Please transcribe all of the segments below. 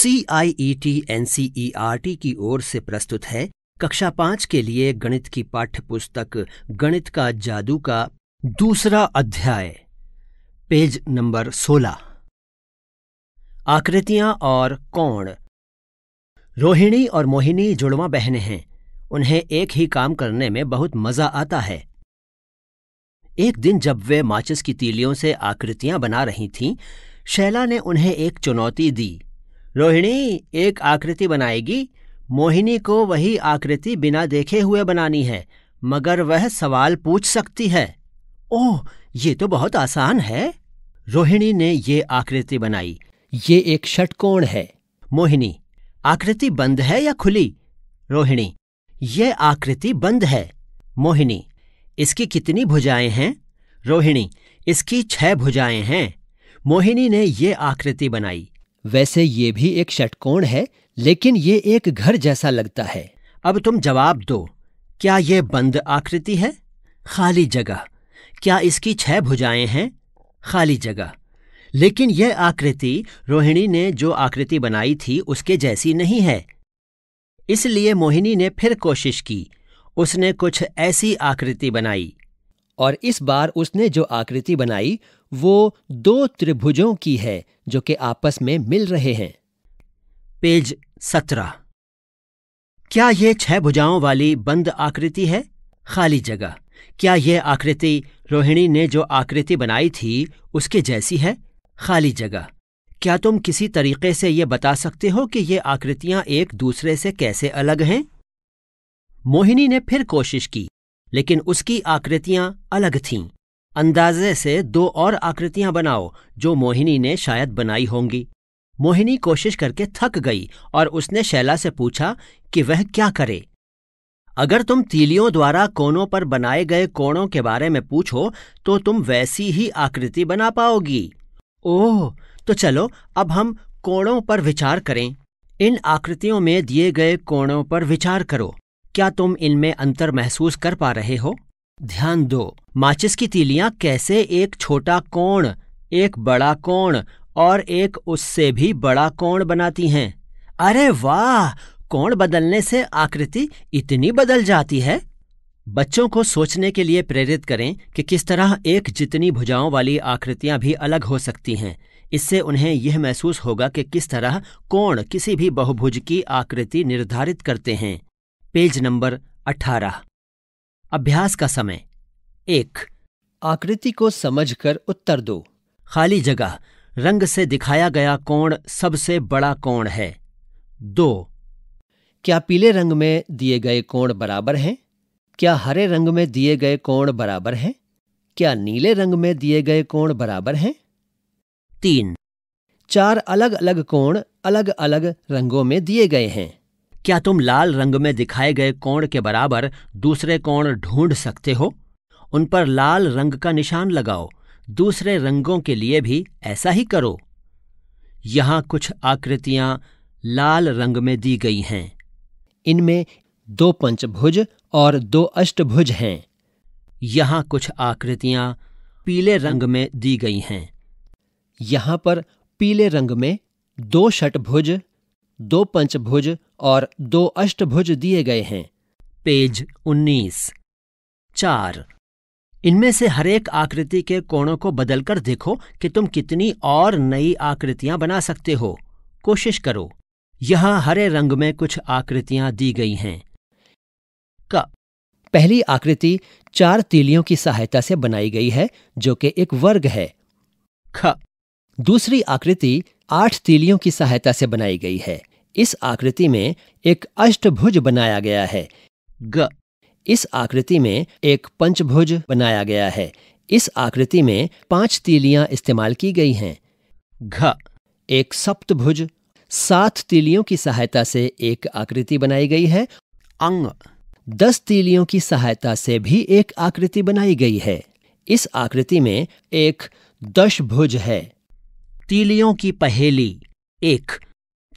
C I E T N C E R T की ओर से प्रस्तुत है कक्षा पांच के लिए गणित की पाठ्य पुस्तक गणित का जादू का दूसरा अध्याय पेज नंबर सोलह आकृतियां और कोण रोहिणी और मोहिनी जुड़वा बहनें हैं उन्हें एक ही काम करने में बहुत मजा आता है एक दिन जब वे माचिस की तीलियों से आकृतियां बना रही थीं, शैला ने उन्हें एक चुनौती दी रोहिणी एक आकृति बनाएगी मोहिनी को वही आकृति बिना देखे हुए बनानी है मगर वह सवाल पूछ सकती है ओह ये तो बहुत आसान है रोहिणी ने ये आकृति बनाई ये एक षटकोण है मोहिनी आकृति बंद है या खुली रोहिणी ये आकृति बंद है मोहिनी इसकी कितनी भुजाएं हैं रोहिणी इसकी छह भुजाएं हैं मोहिनी ने ये आकृति बनाई वैसे ये भी एक षटकोण है लेकिन ये एक घर जैसा लगता है अब तुम जवाब दो क्या ये बंद आकृति है खाली जगह क्या इसकी छह भुजाएं हैं खाली जगह लेकिन यह आकृति रोहिणी ने जो आकृति बनाई थी उसके जैसी नहीं है इसलिए मोहिनी ने फिर कोशिश की उसने कुछ ऐसी आकृति बनाई और इस बार उसने जो आकृति बनाई वो दो त्रिभुजों की है जो कि आपस में मिल रहे हैं पेज सत्रह क्या यह छह भुजाओं वाली बंद आकृति है खाली जगह क्या यह आकृति रोहिणी ने जो आकृति बनाई थी उसके जैसी है खाली जगह क्या तुम किसी तरीके से यह बता सकते हो कि ये आकृतियां एक दूसरे से कैसे अलग हैं मोहिनी ने फिर कोशिश की लेकिन उसकी आकृतियां अलग थीं अंदाजे से दो और आकृतियां बनाओ जो मोहिनी ने शायद बनाई होंगी मोहिनी कोशिश करके थक गई और उसने शैला से पूछा कि वह क्या करे अगर तुम तीलियों द्वारा कोनों पर बनाए गए कोणों के बारे में पूछो तो तुम वैसी ही आकृति बना पाओगी ओह तो चलो अब हम कोणों पर विचार करें इन आकृतियों में दिए गए कोणों पर विचार करो क्या तुम इनमें अंतर महसूस कर पा रहे हो ध्यान दो माचिस की तीलियां कैसे एक छोटा कोण एक बड़ा कोण और एक उससे भी बड़ा कोण बनाती हैं अरे वाह कोण बदलने से आकृति इतनी बदल जाती है बच्चों को सोचने के लिए प्रेरित करें कि किस तरह एक जितनी भुजाओं वाली आकृतियां भी अलग हो सकती हैं इससे उन्हें यह महसूस होगा कि किस तरह कोण किसी भी बहुभुज की आकृति निर्धारित करते हैं पेज नंबर अठारह अभ्यास का समय एक आकृति को समझकर उत्तर दो खाली जगह रंग से दिखाया गया कोण सबसे बड़ा कोण है दो क्या पीले रंग में दिए गए कोण बराबर हैं क्या हरे रंग में दिए गए कोण बराबर हैं क्या नीले रंग में दिए गए कोण बराबर हैं तीन चार अलग अलग कोण अलग अलग रंगों में दिए गए हैं क्या तुम लाल रंग में दिखाए गए कोण के बराबर दूसरे कोण ढूंढ सकते हो उन पर लाल रंग का निशान लगाओ दूसरे रंगों के लिए भी ऐसा ही करो यहां कुछ आकृतियां लाल रंग में दी गई हैं इनमें दो पंचभुज और दो अष्टभुज हैं यहां कुछ आकृतियां पीले रंग में दी गई हैं यहां पर पीले रंग में दो षटभुज दो पंचभुज और दो अष्टभुज दिए गए हैं पेज 19 चार इनमें से हरेक आकृति के कोणों को बदलकर देखो कि तुम कितनी और नई आकृतियां बना सकते हो कोशिश करो यहां हरे रंग में कुछ आकृतियां दी गई हैं का पहली आकृति चार तीलियों की सहायता से बनाई गई है जो कि एक वर्ग है ख दूसरी आकृति आठ तीलियों की सहायता से बनाई गई है इस आकृति में एक अष्टभुज बनाया गया है ग इस आकृति में एक पंचभुज बनाया गया है इस आकृति में पांच तीलियां इस्तेमाल की गई हैं घ एक सप्तभुज सात तीलियों की सहायता से एक आकृति बनाई गई है अंग दस तीलियों की सहायता से भी एक आकृति बनाई गई है इस आकृति में एक दशभुज है तीलियों की पहेली एक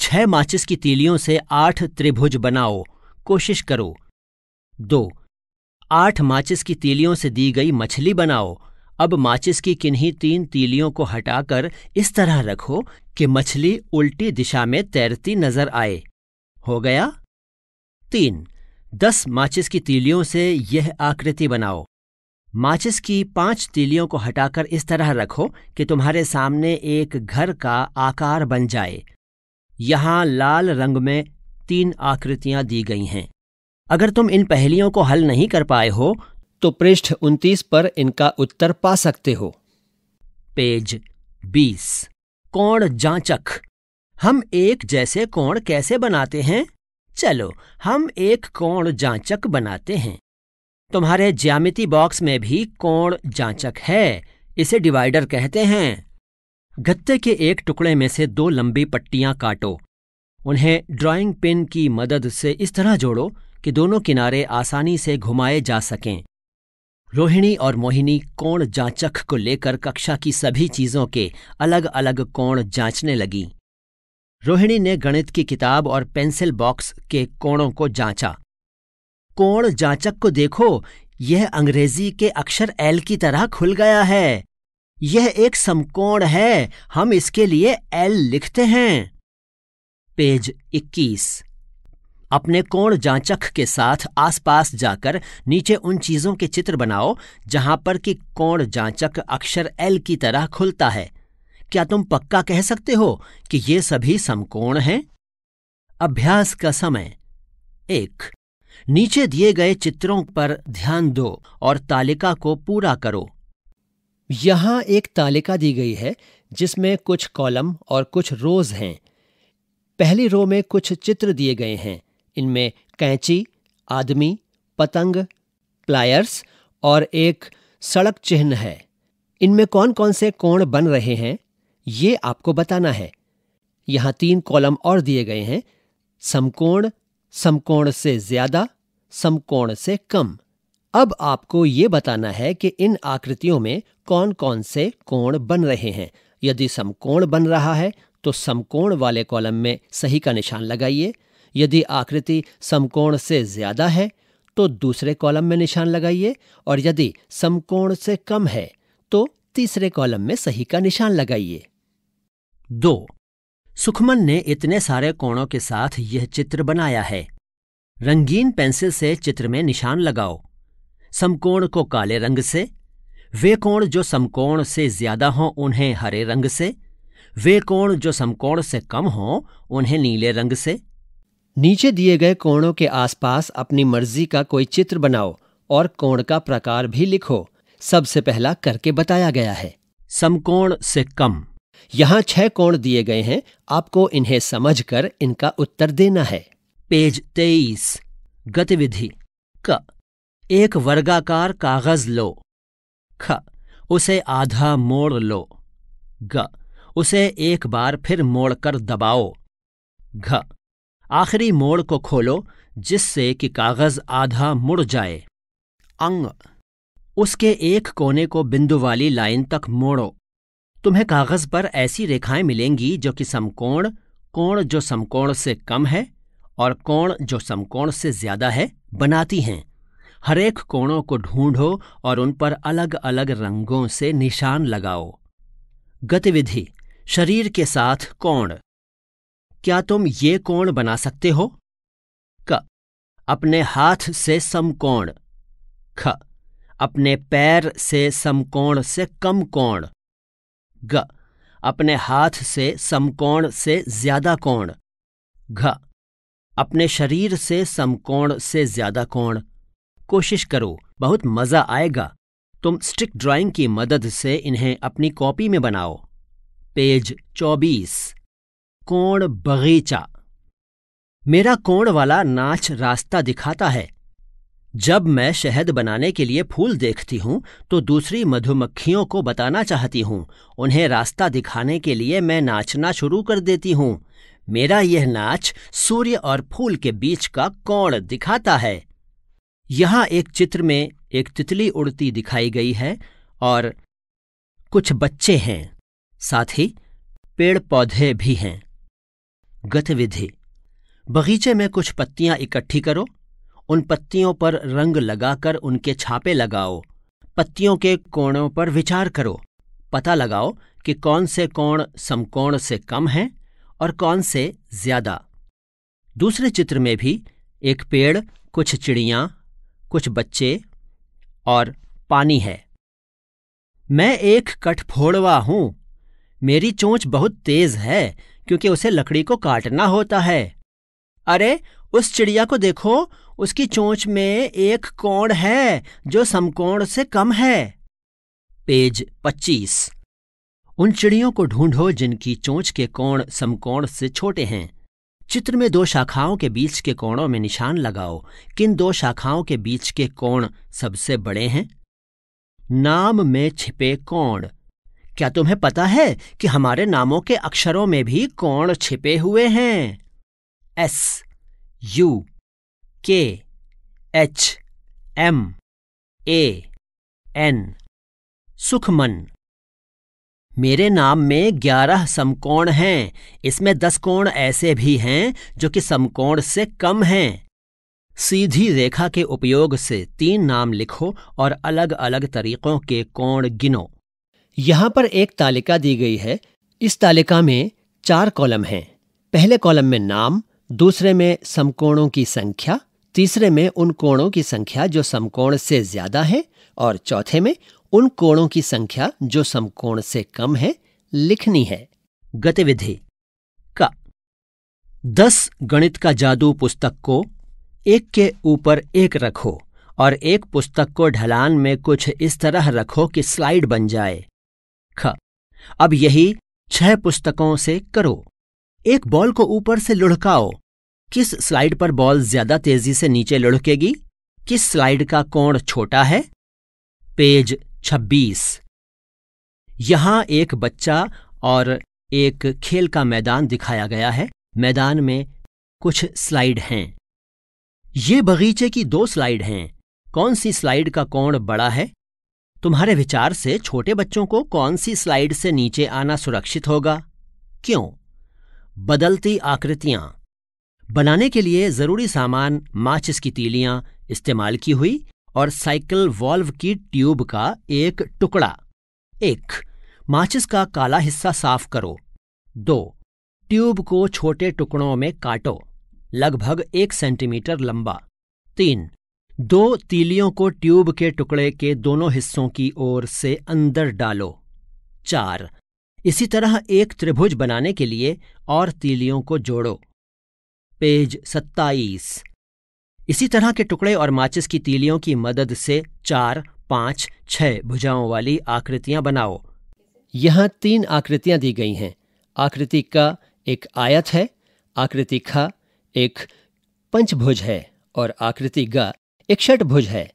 छह माचिस की तीलियों से आठ त्रिभुज बनाओ कोशिश करो दो आठ माचिस की तीलियों से दी गई मछली बनाओ अब माचिस की किन्हीं तीन तीलियों को हटाकर इस तरह रखो कि मछली उल्टी दिशा में तैरती नजर आए हो गया तीन दस माचिस की तीलियों से यह आकृति बनाओ माचिस की पांच तीलियों को हटाकर इस तरह रखो कि तुम्हारे सामने एक घर का आकार बन जाए यहाँ लाल रंग में तीन आकृतियां दी गई हैं अगर तुम इन पहेलियों को हल नहीं कर पाए हो तो पृष्ठ 29 पर इनका उत्तर पा सकते हो पेज 20 कोण जांचक हम एक जैसे कोण कैसे बनाते हैं चलो हम एक कोण जांचक बनाते हैं तुम्हारे ज्यामिति बॉक्स में भी कोण जांचक है इसे डिवाइडर कहते हैं गत्ते के एक टुकड़े में से दो लंबी पट्टियां काटो उन्हें ड्राइंग पिन की मदद से इस तरह जोड़ो कि दोनों किनारे आसानी से घुमाए जा सकें रोहिणी और मोहिनी कोण जांचक को लेकर कक्षा की सभी चीजों के अलग अलग कोण जांचने लगी रोहिणी ने गणित की किताब और पेंसिल बॉक्स के कोणों को जांचा कोण जांचक को देखो यह अंग्रेजी के अक्षर एल की तरह खुल गया है यह एक समकोण है हम इसके लिए एल लिखते हैं पेज 21 अपने कोण जांचक के साथ आसपास जाकर नीचे उन चीजों के चित्र बनाओ जहां पर कि कोण जांचक अक्षर एल की तरह खुलता है क्या तुम पक्का कह सकते हो कि ये सभी समकोण हैं अभ्यास का समय एक नीचे दिए गए चित्रों पर ध्यान दो और तालिका को पूरा करो यहाँ एक तालिका दी गई है जिसमें कुछ कॉलम और कुछ रोज हैं पहली रो में कुछ चित्र दिए गए हैं इनमें कैंची आदमी पतंग प्लायर्स और एक सड़क चिन्ह है इनमें कौन कौन से कोण बन रहे हैं ये आपको बताना है यहाँ तीन कॉलम और दिए गए हैं समकोण समकोण से ज्यादा समकोण से कम अब आपको ये बताना है कि इन आकृतियों में कौन कौन से कोण बन रहे हैं यदि समकोण बन रहा है तो समकोण वाले कॉलम में सही का निशान लगाइए यदि आकृति समकोण से ज्यादा है तो दूसरे कॉलम में निशान लगाइए और यदि समकोण से कम है तो तीसरे कॉलम में सही का निशान लगाइए दो सुखमन ने इतने सारे कोणों के साथ यह चित्र बनाया है रंगीन पेंसिल से चित्र में निशान लगाओ समकोण को काले रंग से वे कोण जो समकोण से ज्यादा हों उन्हें हरे रंग से वे कोण जो समकोण से कम हों उन्हें नीले रंग से नीचे दिए गए कोणों के आसपास अपनी मर्जी का कोई चित्र बनाओ और कोण का प्रकार भी लिखो सबसे पहला करके बताया गया है समकोण से कम यहाँ छह कोण दिए गए हैं आपको इन्हें समझकर इनका उत्तर देना है पेज तेईस गतिविधि क एक वर्गाकार कागज लो ख उसे आधा मोड़ लो ग उसे एक बार फिर मोड़कर दबाओ घ आखिरी मोड़ को खोलो जिससे कि कागज आधा मुड़ जाए अंग उसके एक कोने को बिंदु वाली लाइन तक मोड़ो तुम्हें कागज पर ऐसी रेखाएं मिलेंगी जो कि समकोण कोण जो समकोण से कम है और कोण जो समकोण से ज्यादा है बनाती हैं हरेक कोणों को ढूंढो और उन पर अलग अलग रंगों से निशान लगाओ गतिविधि शरीर के साथ कोण क्या तुम ये कोण बना सकते हो क अपने हाथ से समकोण ख अपने पैर से समकोण से कम कोण ग अपने हाथ से समकोण से ज्यादा कोण घ अपने शरीर से समकोण से ज्यादा कोण कोशिश करो बहुत मज़ा आएगा तुम स्टिक ड्राइंग की मदद से इन्हें अपनी कॉपी में बनाओ पेज 24 कोण बगीचा मेरा कोण वाला नाच रास्ता दिखाता है जब मैं शहद बनाने के लिए फूल देखती हूं तो दूसरी मधुमक्खियों को बताना चाहती हूँ उन्हें रास्ता दिखाने के लिए मैं नाचना शुरू कर देती हूँ मेरा यह नाच सूर्य और फूल के बीच का कोण दिखाता है यहां एक चित्र में एक तितली उड़ती दिखाई गई है और कुछ बच्चे हैं साथ ही पेड़ पौधे भी हैं गतिविधि बगीचे में कुछ पत्तियां इकट्ठी करो उन पत्तियों पर रंग लगाकर उनके छापे लगाओ पत्तियों के कोणों पर विचार करो पता लगाओ कि कौन से कोण समकोण से कम हैं और कौन से ज्यादा दूसरे चित्र में भी एक पेड़ कुछ चिड़ियां कुछ बच्चे और पानी है मैं एक कठफोड़वा हूं मेरी चोंच बहुत तेज है क्योंकि उसे लकड़ी को काटना होता है अरे उस चिड़िया को देखो उसकी चोंच में एक कोण है जो समकोण से कम है पेज 25 उन चिड़ियों को ढूंढो जिनकी चोंच के कोण समकोण से छोटे हैं चित्र में दो शाखाओं के बीच के कोणों में निशान लगाओ किन दो शाखाओं के बीच के कोण सबसे बड़े हैं नाम में छिपे कोण क्या तुम्हें पता है कि हमारे नामों के अक्षरों में भी कोण छिपे हुए हैं S U K H M A N Sukhman मेरे नाम में ग्यारह समकोण हैं इसमें दस कोण ऐसे भी हैं जो कि समकोण से कम हैं सीधी रेखा के उपयोग से तीन नाम लिखो और अलग अलग तरीकों के कोण गिनो यहाँ पर एक तालिका दी गई है इस तालिका में चार कॉलम हैं पहले कॉलम में नाम दूसरे में समकोणों की संख्या तीसरे में उन कोणों की संख्या जो समकोण से ज्यादा है और चौथे में उन कोणों की संख्या जो समकोण से कम है लिखनी है गतिविधि का दस गणित का जादू पुस्तक को एक के ऊपर एक रखो और एक पुस्तक को ढलान में कुछ इस तरह रखो कि स्लाइड बन जाए ख अब यही छह पुस्तकों से करो एक बॉल को ऊपर से लुढ़काओ किस स्लाइड पर बॉल ज्यादा तेजी से नीचे लुढ़केगी किस स्लाइड का कोण छोटा है पेज छब्बीस यहाँ एक बच्चा और एक खेल का मैदान दिखाया गया है मैदान में कुछ स्लाइड हैं ये बगीचे की दो स्लाइड हैं कौन सी स्लाइड का कोण बड़ा है तुम्हारे विचार से छोटे बच्चों को कौन सी स्लाइड से नीचे आना सुरक्षित होगा क्यों बदलती आकृतियां बनाने के लिए जरूरी सामान माचिस की तीलियां इस्तेमाल की हुई और साइकिल वॉल्व की ट्यूब का एक टुकड़ा एक माचिस का काला हिस्सा साफ करो दो ट्यूब को छोटे टुकड़ों में काटो लगभग एक सेंटीमीटर लंबा तीन दो तीलियों को ट्यूब के टुकड़े के दोनों हिस्सों की ओर से अंदर डालो चार इसी तरह एक त्रिभुज बनाने के लिए और तीलियों को जोड़ो पेज सत्ताईस इसी तरह के टुकड़े और माचिस की तीलियों की मदद से चार पाँच छह भुजाओं वाली आकृतियां बनाओ यहाँ तीन आकृतियां दी गई हैं आकृति का एक आयत है आकृति खा एक पंचभुज है और आकृति ग एक षटभुज है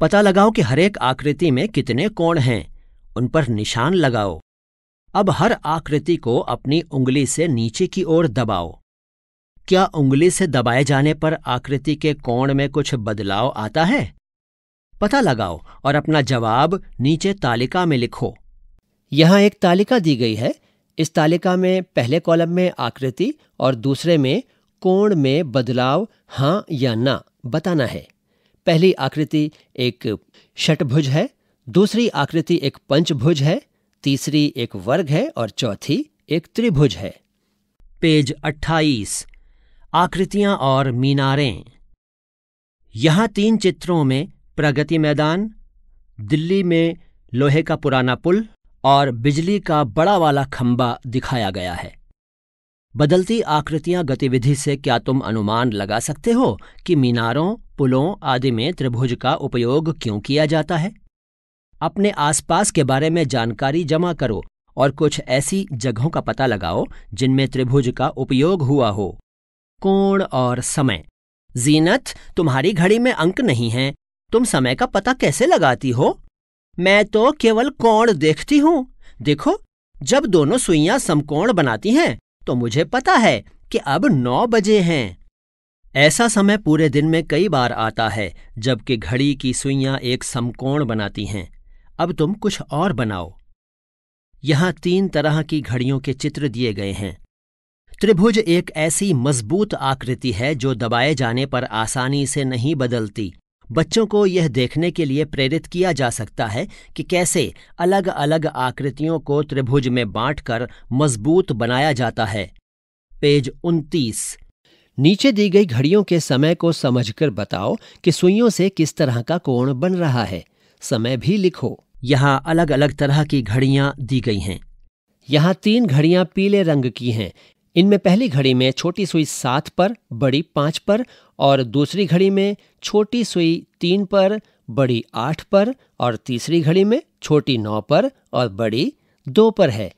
पता लगाओ कि हरेक आकृति में कितने कोण हैं उन पर निशान लगाओ अब हर आकृति को अपनी उंगली से नीचे की ओर दबाओ क्या उंगली से दबाए जाने पर आकृति के कोण में कुछ बदलाव आता है पता लगाओ और अपना जवाब नीचे तालिका में लिखो यहाँ एक तालिका दी गई है इस तालिका में पहले कॉलम में आकृति और दूसरे में कोण में बदलाव हाँ या ना बताना है पहली आकृति एक षटभुज है दूसरी आकृति एक पंचभुज है तीसरी एक वर्ग है और चौथी एक त्रिभुज है पेज अट्ठाईस आकृतियां और मीनारें यहाँ तीन चित्रों में प्रगति मैदान दिल्ली में लोहे का पुराना पुल और बिजली का बड़ा वाला खंबा दिखाया गया है बदलती आकृतियां गतिविधि से क्या तुम अनुमान लगा सकते हो कि मीनारों पुलों आदि में त्रिभुज का उपयोग क्यों किया जाता है अपने आसपास के बारे में जानकारी जमा करो और कुछ ऐसी जगहों का पता लगाओ जिनमें त्रिभुज का उपयोग हुआ हो कोण और समय जीनत तुम्हारी घड़ी में अंक नहीं है तुम समय का पता कैसे लगाती हो मैं तो केवल कोण देखती हूं देखो जब दोनों सुइयां समकोण बनाती हैं तो मुझे पता है कि अब नौ बजे हैं ऐसा समय पूरे दिन में कई बार आता है जबकि घड़ी की सुइयां एक समकोण बनाती हैं अब तुम कुछ और बनाओ यहां तीन तरह की घड़ियों के चित्र दिए गए हैं त्रिभुज एक ऐसी मजबूत आकृति है जो दबाए जाने पर आसानी से नहीं बदलती बच्चों को यह देखने के लिए प्रेरित किया जा सकता है कि कैसे अलग अलग आकृतियों को त्रिभुज में बांटकर मजबूत बनाया जाता है पेज उनतीस नीचे दी गई घड़ियों के समय को समझकर बताओ कि सुइयों से किस तरह का कोण बन रहा है समय भी लिखो यहाँ अलग अलग तरह की घड़ियाँ दी गई हैं यहाँ तीन घड़ियाँ पीले रंग की हैं इनमें पहली घड़ी में छोटी सुई सात पर बड़ी पाँच पर और दूसरी घड़ी में छोटी सुई तीन पर बड़ी आठ पर और तीसरी घड़ी में छोटी नौ पर और बड़ी दो पर है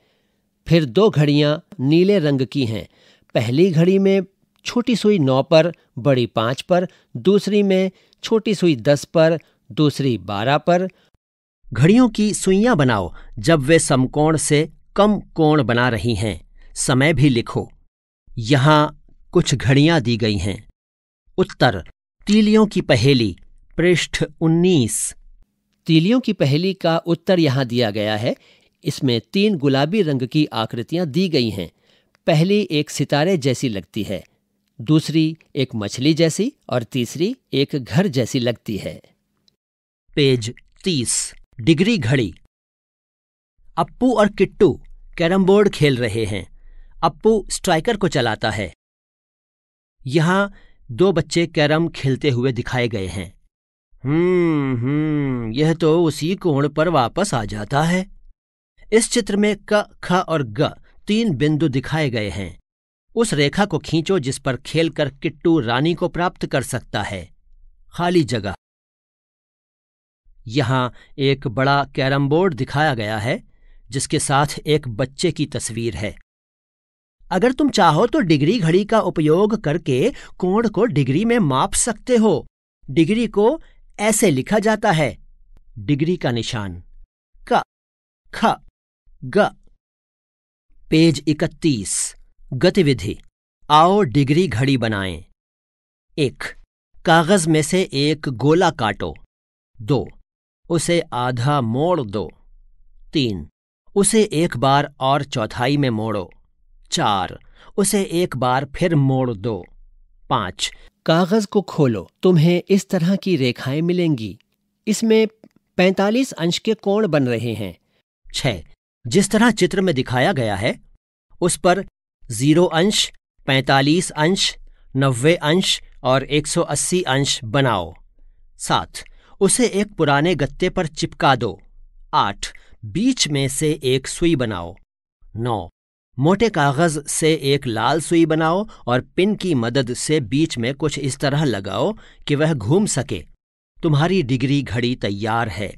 फिर दो घड़ियां नीले रंग की हैं पहली घड़ी में छोटी सुई नौ पर बड़ी पाँच पर दूसरी में छोटी सुई दस पर दूसरी बारह पर घड़ियों की सुइयां बनाओ जब वे समकोण से कम कोण बना रही हैं समय भी लिखो यहां कुछ घड़ियां दी गई हैं उत्तर तीलियों की पहेली पृष्ठ 19 तीलियों की पहेली का उत्तर यहां दिया गया है इसमें तीन गुलाबी रंग की आकृतियां दी गई हैं पहली एक सितारे जैसी लगती है दूसरी एक मछली जैसी और तीसरी एक घर जैसी लगती है पेज तीस डिग्री घड़ी अप्पू और किट्टू कैरम बोर्ड खेल रहे हैं अप्पू स्ट्राइकर को चलाता है यहां दो बच्चे कैरम खेलते हुए दिखाए गए हैं हम्म हम्म यह तो उसी कोण पर वापस आ जाता है इस चित्र में क ख और ग तीन बिंदु दिखाए गए हैं उस रेखा को खींचो जिस पर खेलकर किट्टू रानी को प्राप्त कर सकता है खाली जगह यहां एक बड़ा कैरम बोर्ड दिखाया गया है जिसके साथ एक बच्चे की तस्वीर है अगर तुम चाहो तो डिग्री घड़ी का उपयोग करके कोण को डिग्री में माप सकते हो डिग्री को ऐसे लिखा जाता है डिग्री का निशान क ख ग पेज 31 गतिविधि आओ डिग्री घड़ी बनाएं एक कागज में से एक गोला काटो दो उसे आधा मोड़ दो तीन उसे एक बार और चौथाई में मोड़ो चार उसे एक बार फिर मोड़ दो पांच कागज को खोलो तुम्हें इस तरह की रेखाएं मिलेंगी इसमें पैंतालीस अंश के कोण बन रहे हैं छह जिस तरह चित्र में दिखाया गया है उस पर जीरो अंश पैतालीस अंश नब्बे अंश और एक सौ अस्सी अंश बनाओ सात उसे एक पुराने गत्ते पर चिपका दो आठ बीच में से एक सुई बनाओ नौ मोटे कागज से एक लाल सुई बनाओ और पिन की मदद से बीच में कुछ इस तरह लगाओ कि वह घूम सके तुम्हारी डिग्री घड़ी तैयार है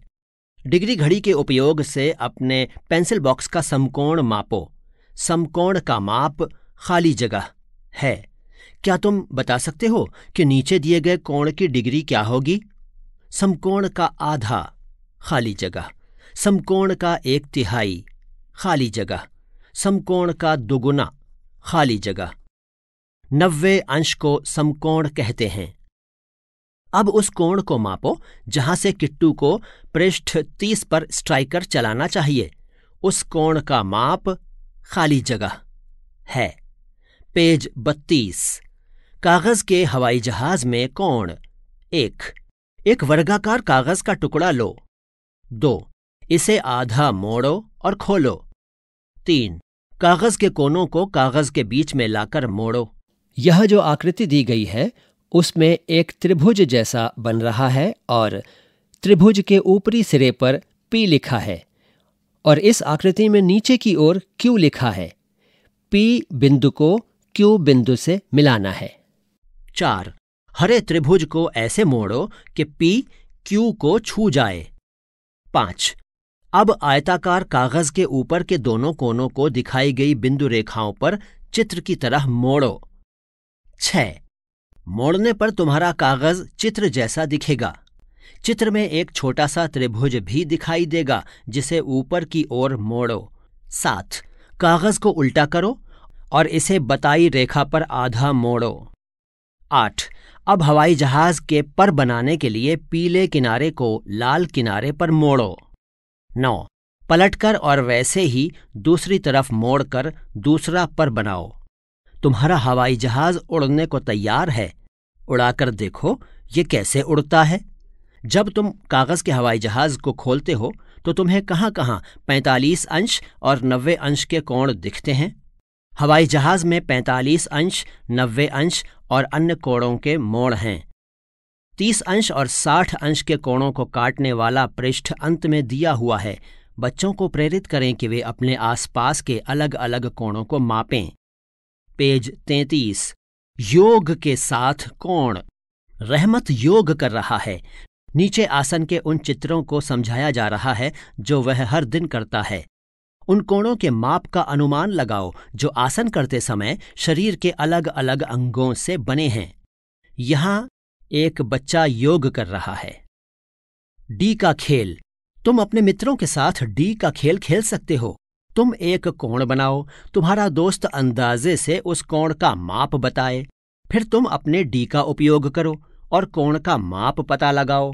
डिग्री घड़ी के उपयोग से अपने पेंसिल बॉक्स का समकोण मापो समकोण का माप खाली जगह है क्या तुम बता सकते हो कि नीचे दिए गए कोण की डिग्री क्या होगी समकोण का आधा खाली जगह समकोण का एक तिहाई खाली जगह समकोण का दोगुना खाली जगह नब्बे अंश को समकोण कहते हैं अब उस कोण को मापो जहां से किट्टू को पृष्ठ तीस पर स्ट्राइकर चलाना चाहिए उस कोण का माप खाली जगह है पेज बत्तीस कागज के हवाई जहाज में कोण एक एक वर्गाकार कागज का टुकड़ा लो दो इसे आधा मोड़ो और खोलो तीन कागज के कोनों को कागज के बीच में लाकर मोड़ो यह जो आकृति दी गई है उसमें एक त्रिभुज जैसा बन रहा है और त्रिभुज के ऊपरी सिरे पर पी लिखा है और इस आकृति में नीचे की ओर क्यू लिखा है पी बिंदु को क्यू बिंदु से मिलाना है चार हरे त्रिभुज को ऐसे मोड़ो कि पी क्यू को छू जाए पांच अब आयताकार कागज के ऊपर के दोनों कोनों को दिखाई गई बिंदु रेखाओं पर चित्र की तरह मोड़ो छ मोड़ने पर तुम्हारा कागज चित्र जैसा दिखेगा चित्र में एक छोटा सा त्रिभुज भी दिखाई देगा जिसे ऊपर की ओर मोड़ो सात कागज को उल्टा करो और इसे बताई रेखा पर आधा मोड़ो आठ अब हवाई जहाज के पर बनाने के लिए पीले किनारे को लाल किनारे पर मोड़ो नौ पलटकर और वैसे ही दूसरी तरफ मोड़कर दूसरा पर बनाओ तुम्हारा हवाई जहाज उड़ने को तैयार है उड़ाकर देखो ये कैसे उड़ता है जब तुम कागज के हवाई जहाज को खोलते हो तो तुम्हें कहाँ कहाँ पैंतालीस अंश और नब्बे अंश के कोण दिखते हैं हवाई जहाज में पैंतालीस अंश नब्बे अंश और अन्य कोणों के मोड़ हैं तीस अंश और साठ अंश के कोणों को काटने वाला पृष्ठ अंत में दिया हुआ है बच्चों को प्रेरित करें कि वे अपने आसपास के अलग अलग कोणों को मापें पेज तैतीस योग के साथ कोण रहमत योग कर रहा है नीचे आसन के उन चित्रों को समझाया जा रहा है जो वह हर दिन करता है उन कोणों के माप का अनुमान लगाओ जो आसन करते समय शरीर के अलग अलग अंगों से बने हैं यहाँ एक बच्चा योग कर रहा है डी का खेल तुम अपने मित्रों के साथ डी का खेल खेल सकते हो तुम एक कोण बनाओ तुम्हारा दोस्त अंदाजे से उस कोण का माप बताए फिर तुम अपने डी का उपयोग करो और कोण का माप पता लगाओ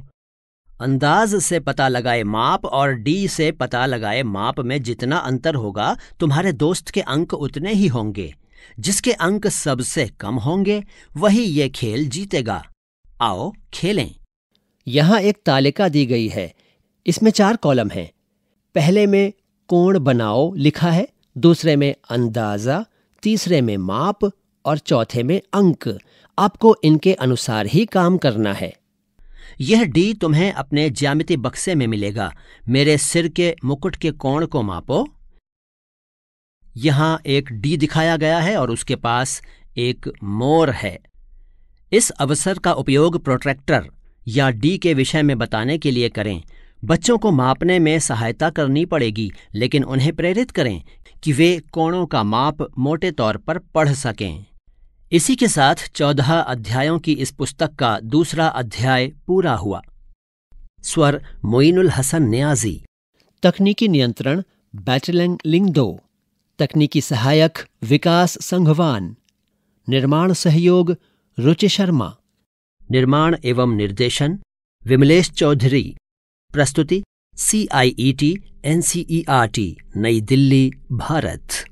अंदाज से पता लगाए माप और डी से पता लगाए माप में जितना अंतर होगा तुम्हारे दोस्त के अंक उतने ही होंगे जिसके अंक सबसे कम होंगे वही ये खेल जीतेगा आओ खेलें यहाँ एक तालिका दी गई है इसमें चार कॉलम हैं पहले में कोण बनाओ लिखा है दूसरे में अंदाजा तीसरे में माप और चौथे में अंक आपको इनके अनुसार ही काम करना है यह डी तुम्हें अपने ज्यामिति बक्से में मिलेगा मेरे सिर के मुकुट के कोण को मापो यहां एक डी दिखाया गया है और उसके पास एक मोर है इस अवसर का उपयोग प्रोट्रैक्टर या डी के विषय में बताने के लिए करें बच्चों को मापने में सहायता करनी पड़ेगी लेकिन उन्हें प्रेरित करें कि वे कोणों का माप मोटे तौर पर पढ़ सकें इसी के साथ चौदह अध्यायों की इस पुस्तक का दूसरा अध्याय पूरा हुआ स्वर मोइनुल हसन न्याजी तकनीकी नियंत्रण लिंग लिंगदो तकनीकी सहायक विकास संघवान निर्माण सहयोग रुचि शर्मा निर्माण एवं निर्देशन विमलेश चौधरी प्रस्तुति C I E T N C E R T New Delhi Bharat